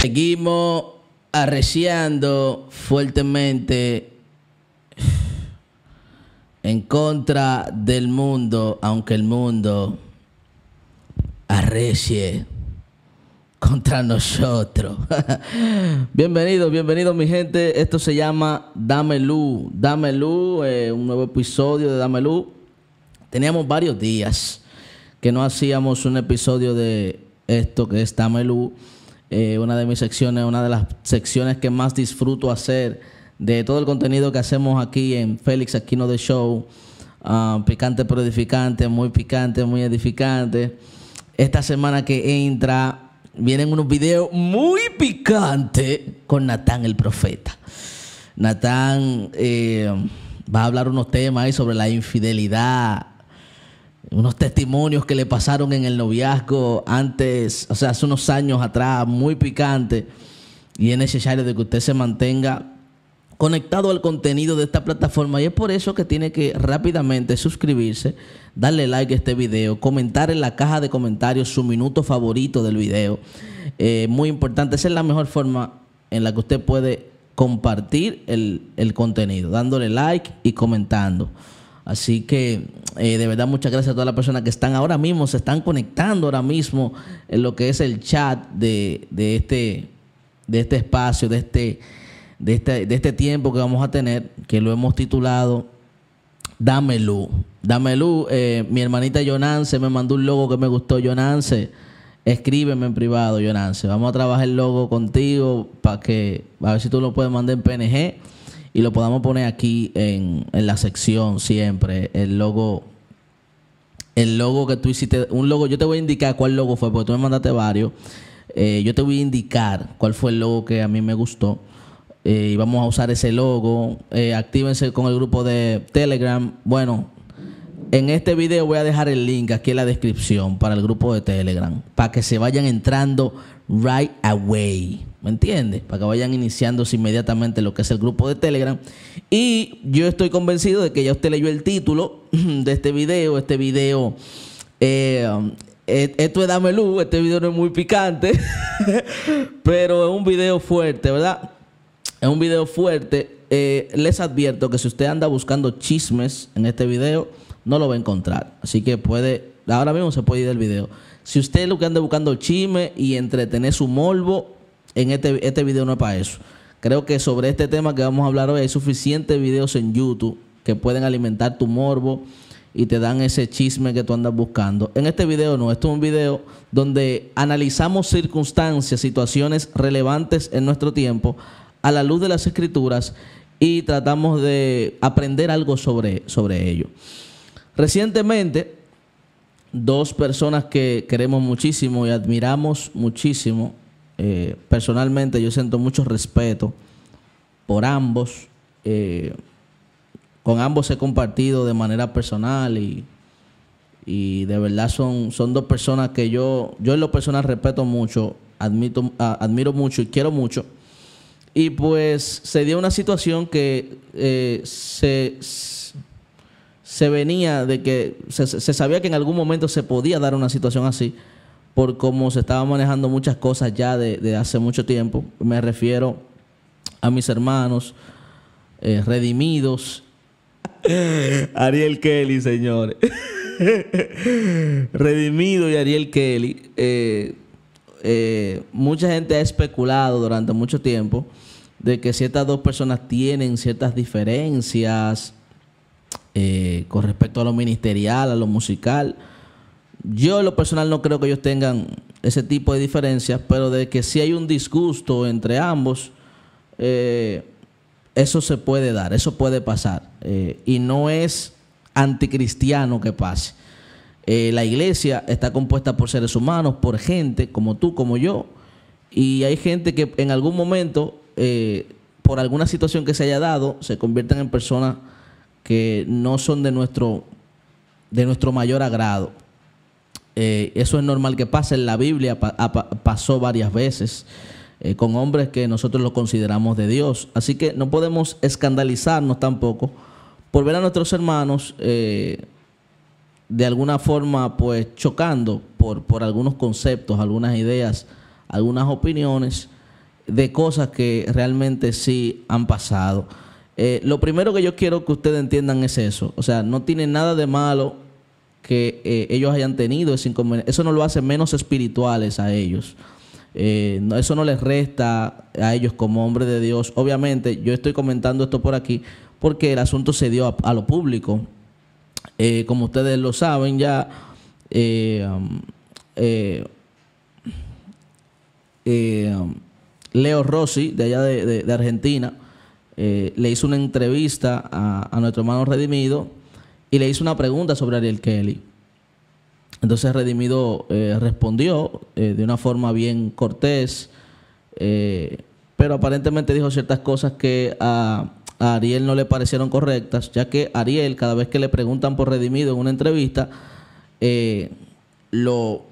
Seguimos arreciando fuertemente en contra del mundo, aunque el mundo arrecie contra nosotros. Bienvenidos, bienvenidos mi gente. Esto se llama Dame Lu. Dame Lu eh, un nuevo episodio de Dame Lu. Teníamos varios días que no hacíamos un episodio de esto que es Dame Lu. Eh, una de mis secciones, una de las secciones que más disfruto hacer de todo el contenido que hacemos aquí en Félix Aquino de Show. Ah, picante pero edificante, muy picante, muy edificante. Esta semana que entra vienen unos videos muy picantes con Natán el Profeta. Natán eh, va a hablar unos temas ahí sobre la infidelidad, unos testimonios que le pasaron en el noviazgo antes, o sea, hace unos años atrás, muy picante. Y es necesario de que usted se mantenga conectado al contenido de esta plataforma y es por eso que tiene que rápidamente suscribirse, darle like a este video, comentar en la caja de comentarios su minuto favorito del video. Eh, muy importante, esa es la mejor forma en la que usted puede compartir el, el contenido, dándole like y comentando. Así que eh, de verdad muchas gracias a todas las personas que están ahora mismo, se están conectando ahora mismo en lo que es el chat de, de este, de este espacio, de este, de, este, de este tiempo que vamos a tener, que lo hemos titulado Dame Luz. Eh, mi hermanita Yonance me mandó un logo que me gustó, Yonance. Escríbeme en privado, Yonance. Vamos a trabajar el logo contigo para que, a ver si tú lo puedes mandar en PNG y lo podamos poner aquí en, la sección siempre, el logo el logo que tú hiciste, un logo, yo te voy a indicar cuál logo fue, porque tú me mandaste varios. Eh, yo te voy a indicar cuál fue el logo que a mí me gustó. Eh, y vamos a usar ese logo. Eh, actívense con el grupo de Telegram. Bueno, en este video voy a dejar el link aquí en la descripción para el grupo de Telegram, para que se vayan entrando right away. ¿Me entiendes? Para que vayan iniciándose inmediatamente lo que es el grupo de Telegram. Y yo estoy convencido de que ya usted leyó el título de este video. Este video, eh, eh, esto es Dame Luz, este video no es muy picante, pero es un video fuerte, ¿verdad? Es un video fuerte. Eh, les advierto que si usted anda buscando chismes en este video, no lo va a encontrar. Así que puede, ahora mismo se puede ir del video. Si usted lo que anda buscando chisme y entretener su morbo, en este, este video no es para eso. Creo que sobre este tema que vamos a hablar hoy hay suficientes videos en YouTube que pueden alimentar tu morbo y te dan ese chisme que tú andas buscando. En este video no, esto es un video donde analizamos circunstancias, situaciones relevantes en nuestro tiempo a la luz de las escrituras y tratamos de aprender algo sobre, sobre ello. Recientemente, dos personas que queremos muchísimo y admiramos muchísimo eh, personalmente yo siento mucho respeto por ambos. Eh, con ambos he compartido de manera personal y, de verdad son, son dos personas que yo, yo en lo personal respeto mucho, admito, admiro mucho y quiero mucho. Y pues se dio una situación que eh, se, venía de que se, se sabía que en algún momento se podía dar una situación así por cómo se estaban manejando muchas cosas ya de, hace mucho tiempo. Me refiero a mis hermanos eh, redimidos. Ariel Kelly, señores. Redimido y Ariel Kelly. Eh, eh, mucha gente ha especulado durante mucho tiempo de que ciertas dos personas tienen ciertas diferencias con respecto a lo ministerial, a lo musical. Yo, lo personal, no creo que ellos tengan ese tipo de diferencias, pero de que si hay un disgusto entre ambos, eh, eso se puede dar, eso puede pasar. Eh, y no es anticristiano que pase. Eh, la iglesia está compuesta por seres humanos, por gente como tú, como yo, y hay gente que en algún momento, por alguna situación que se haya dado, se convierten en personas que no son de nuestro, de nuestro mayor agrado. Eh, eso es normal que pase. En la Biblia pasó varias veces eh, con hombres que nosotros los consideramos de Dios. Así que no podemos escandalizarnos tampoco por ver a nuestros hermanos eh, de alguna forma pues chocando por, por algunos conceptos, algunas ideas, algunas opiniones de cosas que realmente sí han pasado. lo primero que yo quiero que ustedes entiendan es eso. O sea, no tiene nada de malo que eh, ellos hayan tenido Eso no lo hace menos espirituales a ellos. Eh, eso no les resta a ellos como hombres de Dios. Obviamente, yo estoy comentando esto por aquí porque el asunto se dio a, lo público. Eh, como ustedes lo saben ya, um, Leo Rossi, de allá de, Argentina, le hizo una entrevista a nuestro hermano redimido y le hizo una pregunta sobre Ariel Kelly. Entonces Redimido eh, respondió eh, de una forma bien cortés, eh, pero aparentemente dijo ciertas cosas que a, Ariel no le parecieron correctas, ya que Ariel cada vez que le preguntan por Redimido en una entrevista, lo,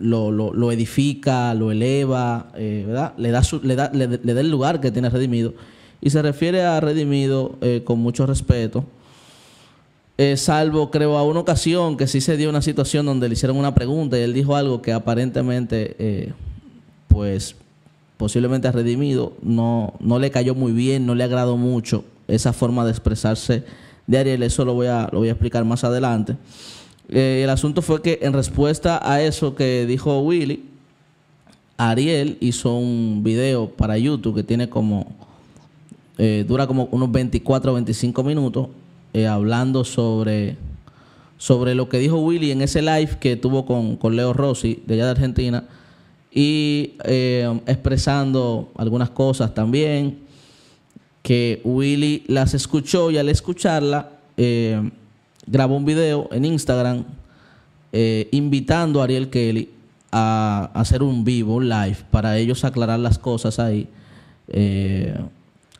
lo, edifica, lo eleva, ¿verdad? Le da, su, le, da, le da el lugar que tiene Redimido. Y se refiere a Redimido con mucho respeto. Eh, salvo creo a una ocasión que sí se dio una situación donde le hicieron una pregunta y él dijo algo que aparentemente, eh, pues posiblemente ha redimido, no, no le cayó muy bien, no le agradó mucho esa forma de expresarse de Ariel, eso lo voy a, lo voy a explicar más adelante. Eh, el asunto fue que en respuesta a eso que dijo Willy, Ariel hizo un video para YouTube que tiene como, dura como unos 24 o 25 minutos, eh, hablando sobre, sobre lo que dijo Willy en ese live que tuvo con, Leo Rossi, de allá de Argentina, y eh, expresando algunas cosas también, que Willy las escuchó y al escucharla eh, grabó un video en Instagram invitando a Ariel Kelly a, hacer un vivo, un live, para ellos aclarar las cosas ahí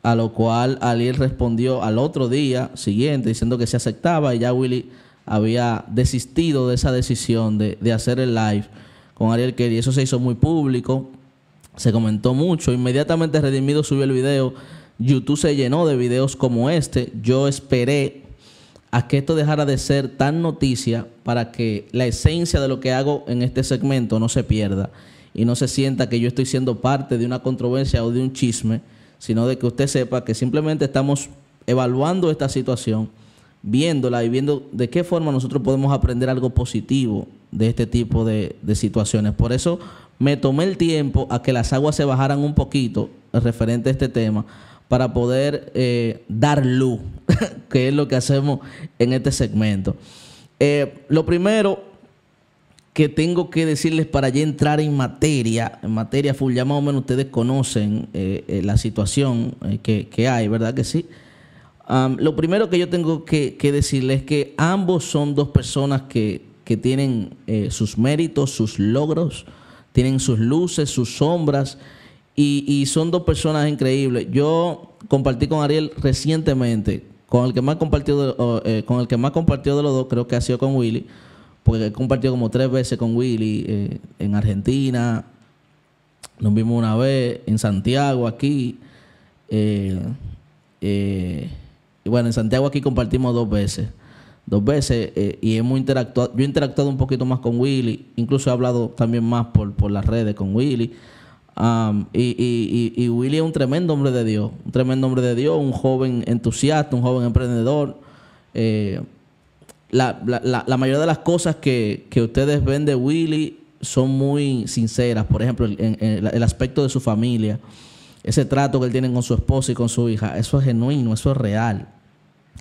a lo cual Ariel respondió al otro día siguiente diciendo que se aceptaba y ya Willy había desistido de esa decisión de, de hacer el live con Ariel Kelly. Eso se hizo muy público, se comentó mucho. Inmediatamente Redimido subió el video. YouTube se llenó de videos como este. Yo esperé a que esto dejara de ser tan noticia para que la esencia de lo que hago en este segmento no se pierda y no se sienta que yo estoy siendo parte de una controversia o de un chisme sino de que usted sepa que simplemente estamos evaluando esta situación, viéndola y viendo de qué forma nosotros podemos aprender algo positivo de este tipo de, situaciones. Por eso me tomé el tiempo a que las aguas se bajaran un poquito referente a este tema para poder eh, dar luz, que es lo que hacemos en este segmento. Eh, lo primero que tengo que decirles para ya entrar en materia, en materia full, ya más o menos ustedes conocen eh, eh, la situación eh, que, hay, ¿verdad que sí? lo primero que yo tengo que, decirles es que ambos son dos personas que, tienen sus méritos, sus logros, tienen sus luces, sus sombras, y, son dos personas increíbles. Yo compartí con Ariel recientemente, con el que más compartió con el que más compartió de los dos, creo que ha sido con Willy porque he compartido como tres veces con Willy eh, en Argentina, nos vimos una vez en Santiago aquí, eh, eh, y bueno, en Santiago aquí compartimos dos veces, dos veces, y hemos interactuado, yo he interactuado un poquito más con Willy, incluso he hablado también más por, las redes con Willy. Um, y, Willy es un tremendo hombre de Dios, un tremendo hombre de Dios, un joven entusiasta, un joven emprendedor la, la, la mayoría de las cosas que, que, ustedes ven de Willy son muy sinceras. Por ejemplo, el aspecto de su familia, ese trato que él tiene con su esposa y con su hija, eso es genuino, eso es real.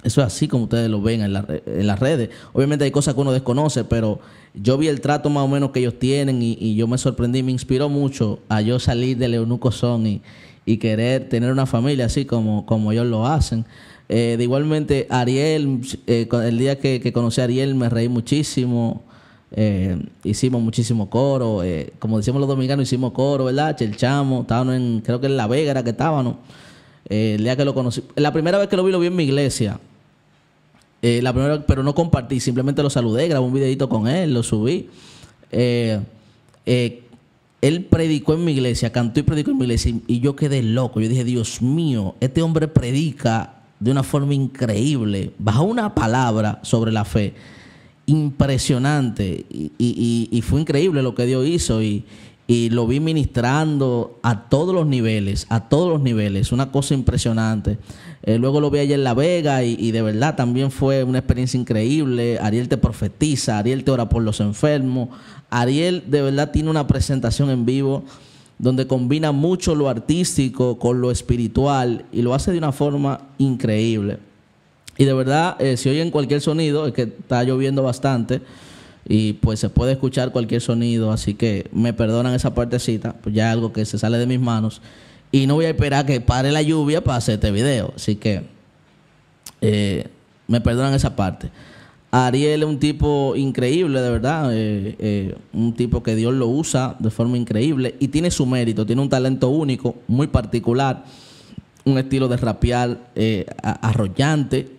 Eso es así como ustedes lo ven en, la, en, las redes. Obviamente hay cosas que uno desconoce, pero yo vi el trato más o menos que ellos tienen y, yo me sorprendí, me inspiró mucho a yo salir de Leonuco sony y, querer tener una familia así como, como ellos lo hacen. Eh, de igualmente, Ariel, eh, el día que, conocí a Ariel me reí muchísimo. Eh, hicimos muchísimo coro. como decimos los dominicanos, hicimos coro, ¿verdad? Chelchamos. estaban en, creo que en La Vega era que estábamos. el día que lo conocí. La primera vez que lo vi, lo vi en mi iglesia. la primera pero no compartí, simplemente lo saludé, grabé un videito con él, lo subí. él predicó en mi iglesia, cantó y predicó en mi iglesia y yo quedé loco. Yo dije, Dios mío, este hombre predica de una forma increíble, bajo una palabra sobre la fe impresionante y, fue increíble lo que Dios hizo y, lo vi ministrando a todos los niveles, a todos los niveles, una cosa impresionante. Eh, luego lo vi ayer en La Vega y, de verdad también fue una experiencia increíble. Ariel te profetiza, Ariel te ora por los enfermos, Ariel de verdad tiene una presentación en vivo donde combina mucho lo artístico con lo espiritual y lo hace de una forma increíble. Y de verdad, eh, si oyen cualquier sonido, es que está lloviendo bastante y pues se puede escuchar cualquier sonido, así que me perdonan esa partecita, pues ya es algo que se sale de mis manos. Y no voy a esperar que pare la lluvia para hacer este video, así que eh, me perdonan esa parte. Ariel es un tipo increíble, de verdad. Eh, eh, un tipo que Dios lo usa de forma increíble y tiene su mérito, tiene un talento único, muy particular. Un estilo de rapear eh, arrollante,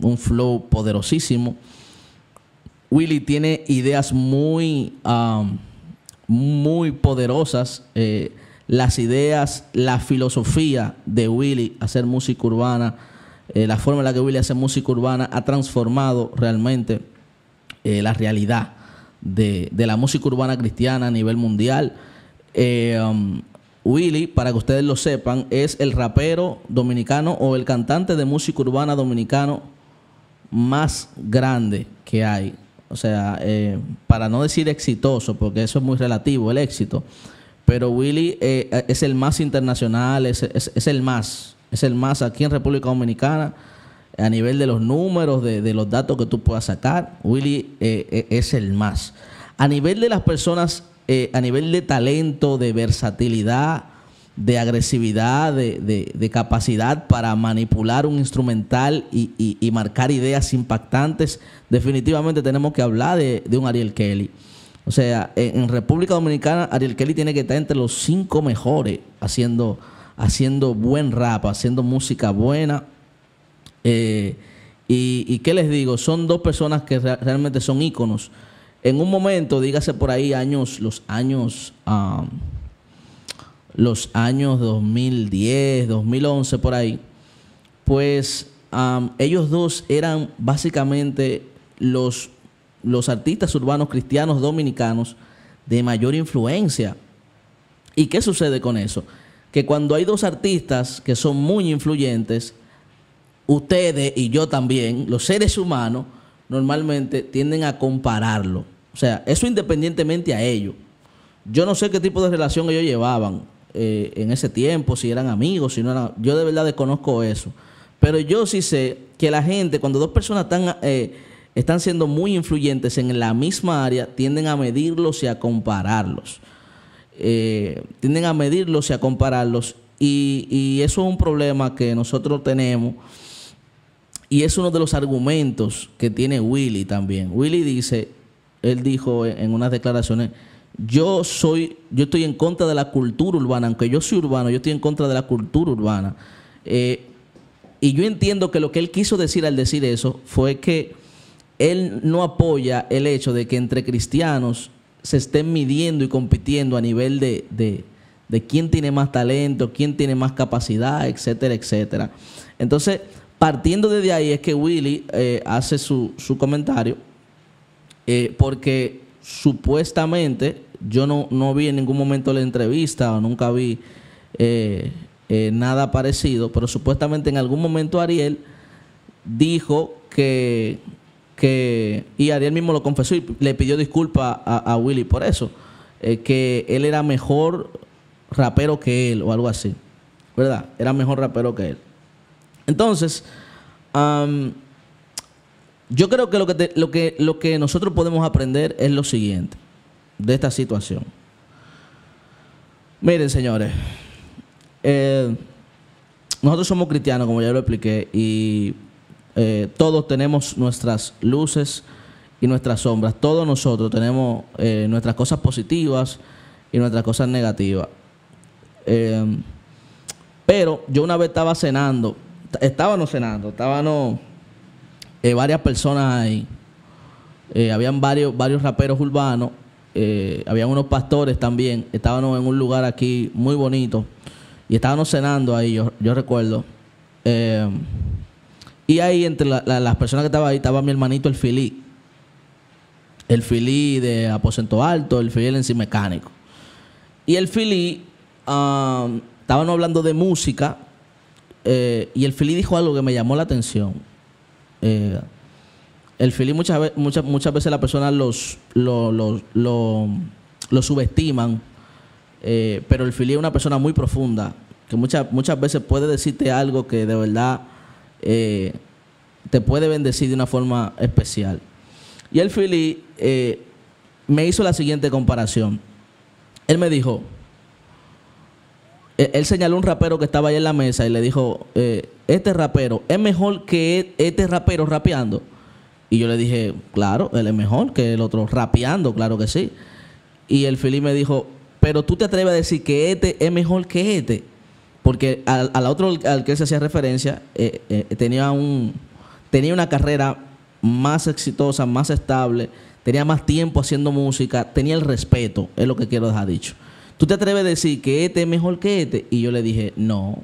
un flow poderosísimo. Willy tiene ideas muy, um, muy poderosas. las ideas, la filosofía de Willy, hacer música urbana eh, la forma en la que Willy hace música urbana ha transformado realmente eh, la realidad de, la música urbana cristiana a nivel mundial. Eh, um, Willy, para que ustedes lo sepan, es el rapero dominicano o el cantante de música urbana dominicano más grande que hay. O sea, para no decir exitoso, porque eso es muy relativo, el éxito. Pero Willy es el más internacional, es el más es el más aquí en República Dominicana a nivel de los números, de, los datos que tú puedas sacar. Willy eh, eh, es el más. A nivel de las personas, eh, a nivel de talento, de versatilidad, de agresividad, de, capacidad para manipular un instrumental y, marcar ideas impactantes, definitivamente tenemos que hablar de, un Ariel Kelly. O sea, en República Dominicana, Ariel Kelly tiene que estar entre los cinco mejores haciendo haciendo buen rap, haciendo música buena. Eh, y, qué les digo, son dos personas que realmente son íconos. En un momento, dígase por ahí, años, los años, los años 2010, 2011, por ahí, pues ellos dos eran básicamente los, los artistas urbanos cristianos dominicanos de mayor influencia. ¿Y qué sucede con eso? que cuando hay dos artistas que son muy influyentes, ustedes y yo también, los seres humanos, normalmente tienden a compararlo. O sea, eso independientemente a ellos. Yo no sé qué tipo de relación ellos llevaban eh, en ese tiempo, si eran amigos, si no eran... Yo de verdad desconozco eso. Pero yo sí sé que la gente, cuando dos personas están, eh, están siendo muy influyentes en la misma área, tienden a medirlos y a compararlos. Eh, tienden a medirlos y a compararlos. Y, eso es un problema que nosotros tenemos. Y es uno de los argumentos que tiene Willy también. Willy dice, él dijo en unas declaraciones, yo soy, yo estoy en contra de la cultura urbana, aunque yo soy urbano, yo estoy en contra de la cultura urbana. Eh, y yo entiendo que lo que él quiso decir al decir eso fue que él no apoya el hecho de que entre cristianos se estén midiendo y compitiendo a nivel de, de, quién tiene más talento, quién tiene más capacidad, etcétera, etcétera. Entonces, partiendo desde ahí es que Willy eh, hace su, comentario, eh, porque supuestamente yo no, vi en ningún momento la entrevista o nunca vi eh, nada parecido, pero supuestamente en algún momento Ariel dijo que que, y Ariel mismo lo confesó y le pidió disculpas a, Willy por eso, eh, que él era mejor rapero que él o algo así, ¿verdad? Era mejor rapero que él. Entonces, yo creo que lo que, lo, que, lo que nosotros podemos aprender es lo siguiente de esta situación. Miren, señores, eh, nosotros somos cristianos, como ya lo expliqué, y eh, todos tenemos nuestras luces y nuestras sombras. Todos nosotros tenemos eh, nuestras cosas positivas y nuestras cosas negativas. Eh, pero yo una vez estaba cenando, estábamos cenando, estábamos varias personas ahí. habían varios, varios raperos urbanos, habían unos pastores también. Estábamos en un lugar aquí muy bonito y estábamos cenando ahí, yo, yo recuerdo. Y ahí, entre las personas que estaban ahí, estaba mi hermanito el Filí. El Filí de Aposento Alto, el Filí sí Mecánico. Y el Filí, um, Estábamos estaban hablando de música. Eh, y el Filí dijo algo que me llamó la atención. Eh, el Filí muchas, veces, muchas, muchas veces las personas los, subestiman. Eh, pero el Filí es una persona muy profunda. Que muchas, muchas veces puede decirte algo que de verdad eh, te puede bendecir de una forma especial. Y el Philly eh, me hizo la siguiente comparación. Él me dijo, eh, él señaló un rapero que estaba ahí en la mesa y le dijo, este rapero es mejor que este rapero rapeando. Y yo le dije, claro, él es mejor que el otro rapeando, claro que sí. Y el Philly me dijo, pero tú te atreves a decir que este es mejor que este porque al, al otro al que se hacía referencia eh, eh, tenía, un, tenía una carrera más exitosa, más estable, tenía más tiempo haciendo música, tenía el respeto, es lo que quiero dejar dicho. ¿Tú te atreves a decir que este es mejor que este? Y yo le dije, no.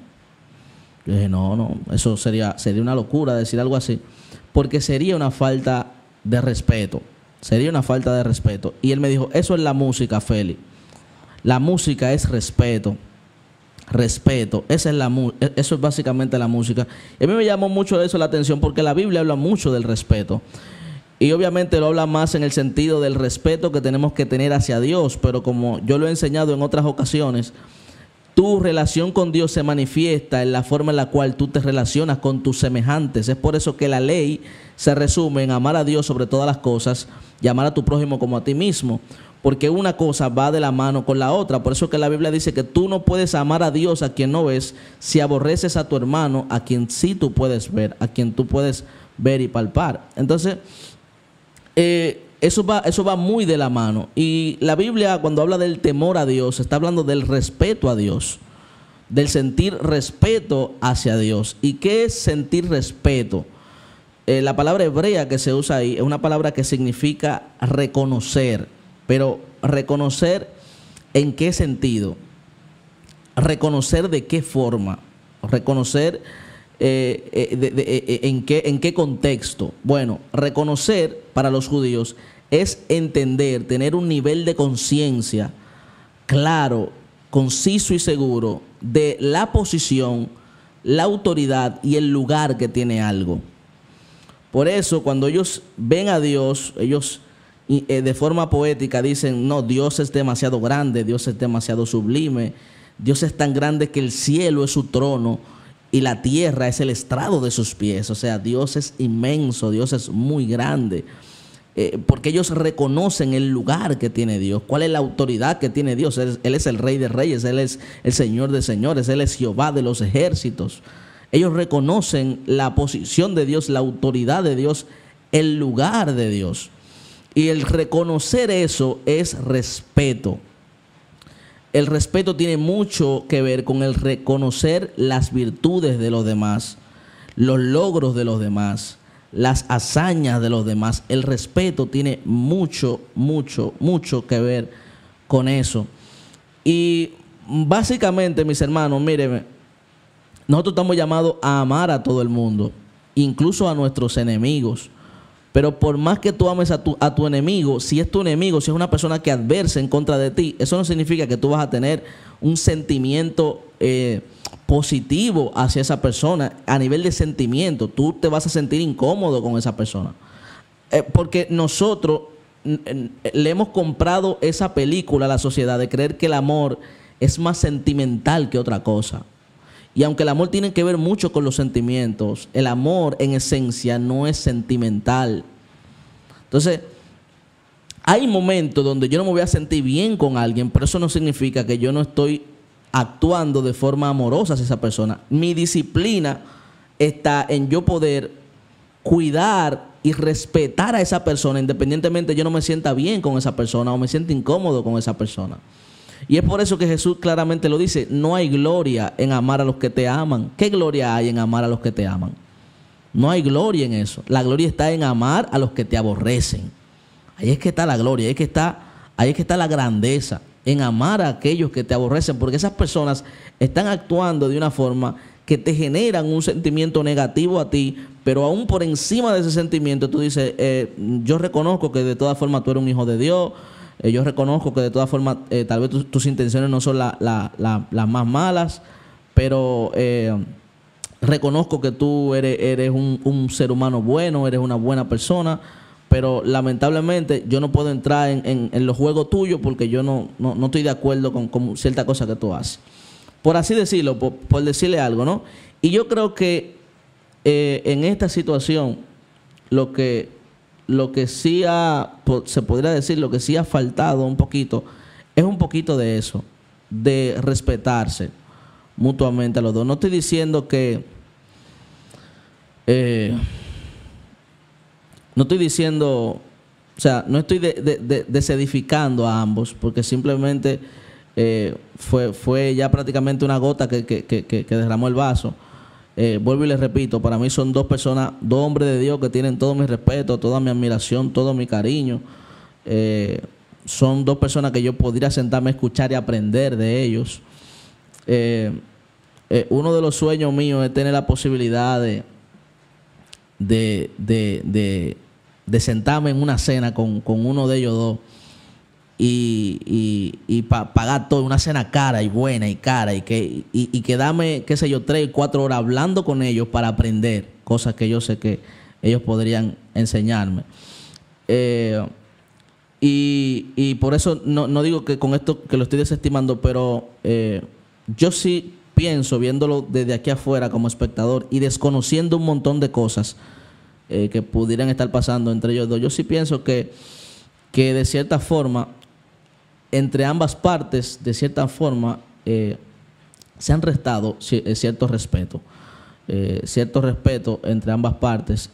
Le dije, no, no, eso sería, sería una locura decir algo así, porque sería una falta de respeto, sería una falta de respeto. Y él me dijo, eso es la música, Feli. La música es respeto respeto. Esa es la e, eso es básicamente la música. A mí me llamó mucho eso la atención porque la Biblia habla mucho del respeto. Y obviamente lo habla más en el sentido del respeto que tenemos que tener hacia Dios, pero como yo lo he enseñado en otras ocasiones, tu relación con Dios se manifiesta en la forma en la cual tú te relacionas con tus semejantes. Es por eso que la ley se resume en amar a Dios sobre todas las cosas y amar a tu prójimo como a ti mismo porque una cosa va de la mano con la otra. Por eso que la Biblia dice que tú no puedes amar a Dios a quien no ves si aborreces a tu hermano, a quien sí tú puedes ver, a quien tú puedes ver y palpar. Entonces, eh, eso, va, eso va muy de la mano. Y la Biblia cuando habla del temor a Dios, está hablando del respeto a Dios, del sentir respeto hacia Dios. ¿Y qué es sentir respeto? Eh, la palabra hebrea que se usa ahí es una palabra que significa reconocer, pero reconocer en qué sentido, reconocer de qué forma, reconocer eh, eh, eh, en, qué, en qué contexto. Bueno, reconocer para los judíos es entender, tener un nivel de conciencia claro, conciso y seguro de la posición, la autoridad y el lugar que tiene algo. Por eso cuando ellos ven a Dios, ellos y, eh, de forma poética dicen, no, Dios es demasiado grande, Dios es demasiado sublime, Dios es tan grande que el cielo es su trono y la tierra es el estrado de sus pies. O sea, Dios es inmenso, Dios es muy grande. Eh, porque ellos reconocen el lugar que tiene Dios, cuál es la autoridad que tiene Dios. él, es el rey de reyes, Él es el Señor de señores, Él es Jehová de los ejércitos. Ellos reconocen la posición de Dios, la autoridad de Dios, el lugar de Dios. Y el reconocer eso es respeto. El respeto tiene mucho que ver con el reconocer las virtudes de los demás, los logros de los demás, las hazañas de los demás. El respeto tiene mucho, mucho, mucho que ver con eso. Y básicamente, mis hermanos, míreme. nosotros estamos llamados a amar a todo el mundo, incluso a nuestros enemigos. Pero por más que tú ames a tu, enemigo, si es tu enemigo, si es una persona que adversa en contra de ti, eso no significa que tú vas a tener un sentimiento eh, positivo hacia esa persona a nivel de sentimiento. Tú te vas a sentir incómodo con esa persona. Eh, porque nosotros le hemos comprado esa película a la sociedad de creer que el amor es más sentimental que otra cosa. Y aunque el amor tiene que ver mucho con los sentimientos, el amor en esencia no es sentimental. Entonces, hay momentos donde yo no me voy a sentir bien con alguien, pero eso no significa que yo no estoy actuando de forma amorosa hacia esa persona. Mi disciplina está en yo poder cuidar y respetar a esa persona, independientemente yo no me sienta bien con esa persona o me sienta incómodo con esa persona. Y es por eso que Jesús claramente lo dice, no hay gloria en amar a los que te aman. ¿Qué gloria hay en amar a los que te aman? No hay gloria en eso. La gloria está en amar a los que te aborrecen. Ahí es que está la gloria, ahí es que está, ahí que está la grandeza, en amar a aquellos que te aborrecen, porque esas personas están actuando de una forma que te generan un sentimiento negativo a ti, pero aún por encima de ese sentimiento tú dices, eh, yo reconozco que de todas formas tú eres un hijo de Dios, eh, yo reconozco que de todas formas, eh, tal vez tus intenciones no son las más malas, pero eh, reconozco que tú eres, un, ser humano bueno, eres una buena persona, pero lamentablemente yo no puedo entrar en, los juegos tuyos porque yo no, no, estoy de acuerdo con, cierta cosa que tú haces. Por así decirlo, por decirle algo, ¿no? Y yo creo que en esta situación, lo que lo que sí ha, se podría decir, lo que sí ha faltado un poquito, es un poquito de eso, de respetarse mutuamente a los dos. No estoy diciendo que... Eh, no estoy diciendo, o sea, no estoy desedificando a ambos, porque simplemente eh, fue, fue ya prácticamente una gota que, que, que derramó el vaso. Eh, vuelvo y les repito, para mí son dos personas, dos hombres de Dios que tienen todo mi respeto, toda mi admiración, todo mi cariño. Eh, son dos personas que yo podría sentarme a escuchar y aprender de ellos. Eh, uno de los sueños míos es tener la posibilidad de, sentarme en una cena con, con uno de ellos dos y, y, pagar toda una cena cara y buena y cara, y, que, y, quedarme, qué sé yo, tres, cuatro horas hablando con ellos para aprender cosas que yo sé que ellos podrían enseñarme. Eh, y, por eso no, no, digo que con esto que lo estoy desestimando, pero eh, yo sí pienso, viéndolo desde aquí afuera como espectador y desconociendo un montón de cosas eh, que pudieran estar pasando entre ellos dos, yo sí pienso que, que de cierta forma entre ambas partes, de cierta forma, eh, se han restado eh, cierto respeto, eh, cierto respeto entre ambas partes.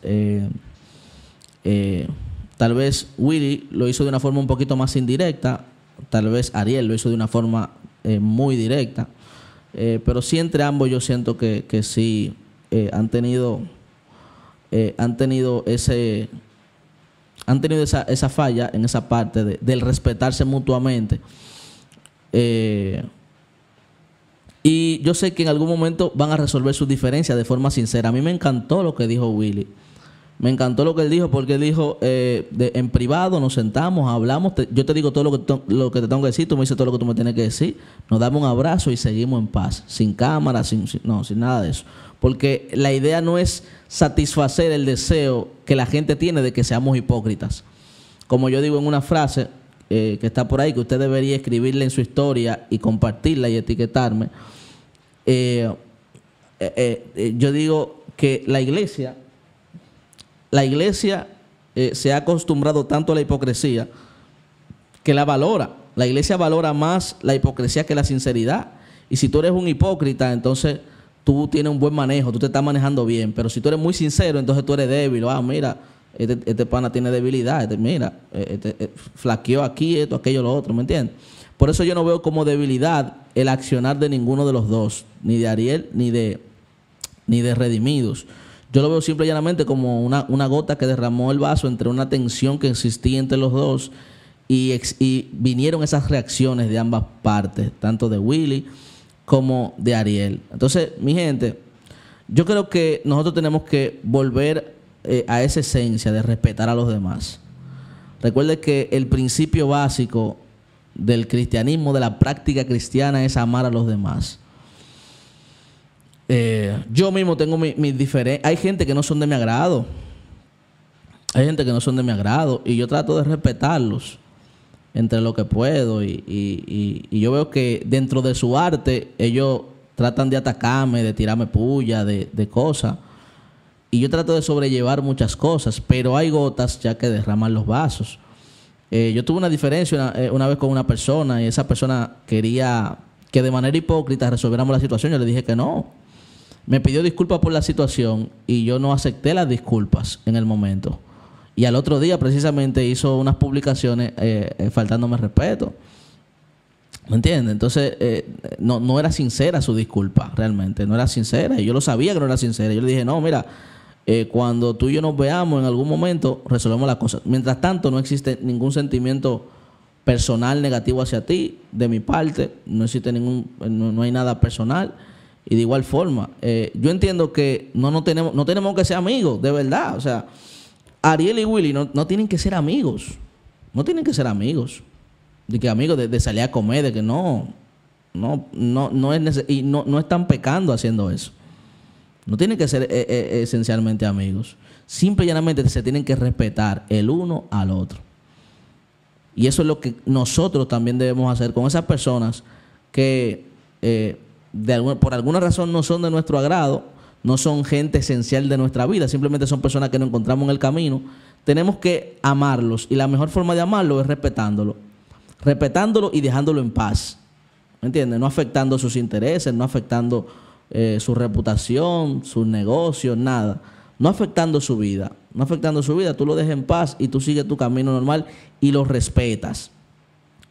tal vez Willy lo hizo de una forma un poquito más indirecta, tal vez Ariel lo hizo de una forma muy directa, pero sí entre ambos yo siento que, que sí han tenido, han tenido ese han tenido esa, falla en esa parte del respetarse mutuamente. Eh, y yo sé que en algún momento van a resolver sus diferencias de forma sincera. A mí me encantó lo que dijo Willy me encantó lo que él dijo porque él dijo, eh, en privado nos sentamos, hablamos, yo te digo todo lo que, lo que te tengo que decir, tú me dices todo lo que tú me tienes que decir, nos damos un abrazo y seguimos en paz, sin cámara, sin, nada de eso. Porque la idea no es satisfacer el deseo que la gente tiene de que seamos hipócritas. Como yo digo en una frase eh, que está por ahí, que usted debería escribirle en su historia y compartirla y etiquetarme, eh, yo digo que la iglesia la iglesia eh, se ha acostumbrado tanto a la hipocresía que la valora. La iglesia valora más la hipocresía que la sinceridad. Y si tú eres un hipócrita, entonces tú tienes un buen manejo, tú te estás manejando bien. Pero si tú eres muy sincero, entonces tú eres débil. Ah, mira, este, este pana tiene debilidad. Este, mira, eh, este, eh, flaqueó aquí, esto, aquello, lo otro. ¿Me entiendes? Por eso yo no veo como debilidad el accionar de ninguno de los dos, ni de Ariel ni de, ni de Redimidos. Yo lo veo simple y llanamente como una, gota que derramó el vaso entre una tensión que existía entre los dos y, vinieron esas reacciones de ambas partes, tanto de Willy como de Ariel. Entonces, mi gente, yo creo que nosotros tenemos que volver eh, a esa esencia de respetar a los demás. Recuerde que el principio básico del cristianismo, de la práctica cristiana, es amar a los demás. Eh, yo mismo tengo mis mi diferencias. Hay gente que no son de mi agrado. Hay gente que no son de mi agrado. Y yo trato de respetarlos entre lo que puedo. Y, yo veo que dentro de su arte, ellos tratan de atacarme, de tirarme puya, de, cosas. Y yo trato de sobrellevar muchas cosas, pero hay gotas ya que derraman los vasos. Eh, yo tuve una diferencia una, eh, una, vez con una persona y esa persona quería que de manera hipócrita resolviéramos la situación. Yo le dije que no, me pidió disculpas por la situación y yo no acepté las disculpas en el momento. Y al otro día precisamente hizo unas publicaciones eh, eh, faltándome respeto. ¿Me entiendes? Entonces, eh, no, no era sincera su disculpa, realmente. No era sincera. Y yo lo sabía que no era sincera. Yo le dije, no, mira, cuando tú y yo nos veamos en algún momento, resolvemos las cosas. Mientras tanto, no existe ningún sentimiento personal negativo hacia ti, de mi parte. No existe ningún, no hay nada personal. Y de igual forma, eh, yo entiendo que no, no, tenemos, no tenemos que ser amigos, de verdad. O sea, Ariel y Willy no, tienen que ser amigos. No tienen que ser amigos. De que amigos de, de salir a comer, de que no. No, no, no, es y no, están pecando haciendo eso. No tienen que ser eh, eh, esencialmente amigos. Simple y llanamente se tienen que respetar el uno al otro. Y eso es lo que nosotros también debemos hacer con esas personas que por alguna razón no son de nuestro agrado, no son gente esencial de nuestra vida, simplemente son personas que nos encontramos en el camino, tenemos que amarlos y la mejor forma de amarlos es respetándolo, respetándolo y dejándolo en paz, ¿me entiendes? No afectando sus intereses, no afectando eh, su reputación, sus negocios, nada, no afectando su vida, no afectando su vida, tú lo dejas en paz y tú sigues tu camino normal y los respetas.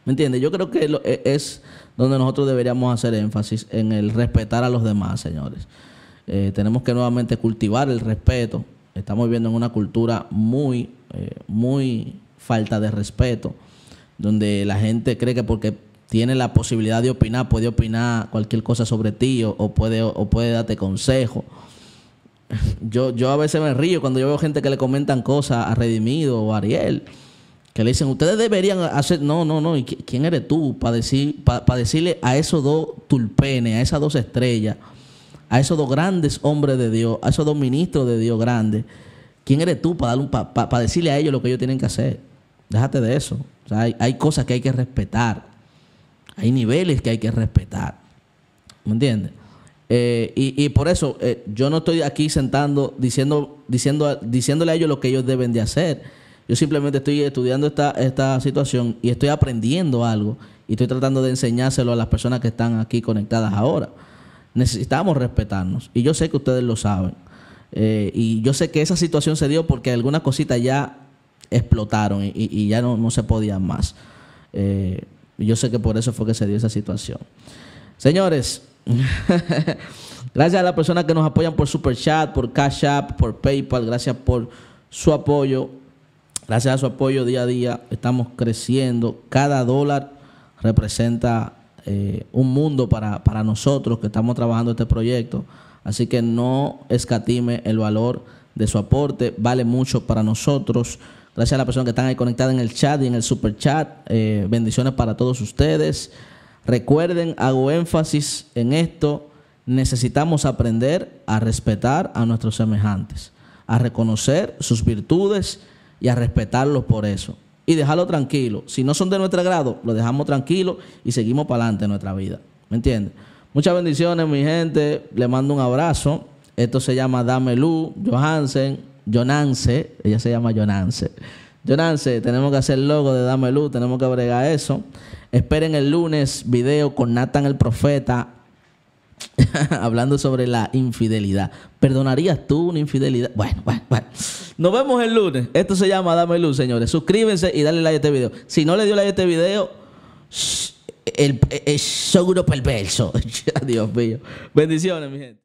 ¿Me entiendes? Yo creo que e, es donde nosotros deberíamos hacer énfasis en el respetar a los demás, señores. Eh, tenemos que nuevamente cultivar el respeto. Estamos viviendo en una cultura muy, eh, muy falta de respeto, donde la gente cree que porque tiene la posibilidad de opinar, puede opinar cualquier cosa sobre ti o, puede, o puede darte consejo. Yo, yo a veces me río cuando yo veo gente que le comentan cosas a Redimido o a Ariel que le dicen, ustedes deberían hacer, no, no, no, ¿y quién eres tú para decir, para, decirle a esos dos tulpenes, a esas dos estrellas, a esos dos grandes hombres de Dios, a esos dos ministros de Dios grandes, quién eres tú para, darle un, para, decirle a ellos lo que ellos tienen que hacer? Déjate de eso. hay, cosas que hay que respetar, hay niveles que hay que respetar, ¿me entiendes? Eh, y, por eso eh, yo no estoy aquí sentando, diciendo, diciendo, diciéndole a ellos lo que ellos deben de hacer yo simplemente estoy estudiando esta, esta situación y estoy aprendiendo algo y estoy tratando de enseñárselo a las personas que están aquí conectadas ahora. Necesitamos respetarnos y yo sé que ustedes lo saben. Eh, y yo sé que esa situación se dio porque algunas cositas ya explotaron y, ya no, se podía más. Eh, yo sé que por eso fue que se dio esa situación. Señores, gracias a las personas que nos apoyan por Super Chat, por Cash App, por PayPal, gracias por su apoyo. Gracias a su apoyo día a día estamos creciendo. Cada dólar representa eh, un mundo para, nosotros que estamos trabajando este proyecto. Así que no escatime el valor de su aporte. Vale mucho para nosotros. Gracias a la persona que está ahí conectada en el chat y en el super chat. Eh, bendiciones para todos ustedes. Recuerden, hago énfasis en esto. Necesitamos aprender a respetar a nuestros semejantes, a reconocer sus virtudes y a respetarlos por eso. Y dejarlo tranquilo. Si no son de nuestro grado, lo dejamos tranquilo y seguimos para adelante en nuestra vida. ¿Me entiendes? Muchas bendiciones, mi gente. Le mando un abrazo. Esto se llama Dame Lu Johansen, Jonance. Ella se llama Jonance. Jonance, tenemos que hacer el logo de Dame Luz, tenemos que bregar eso. Esperen el lunes video con Nathan el Profeta hablando sobre la infidelidad. ¿Perdonarías tú una infidelidad? Bueno, bueno, bueno. Nos vemos el lunes. Esto se llama Dame Luz, señores. Suscríbanse y dale like a este video. Si no le dio like a este video, el, seguro perverso. Dios mío. Bendiciones, mi gente.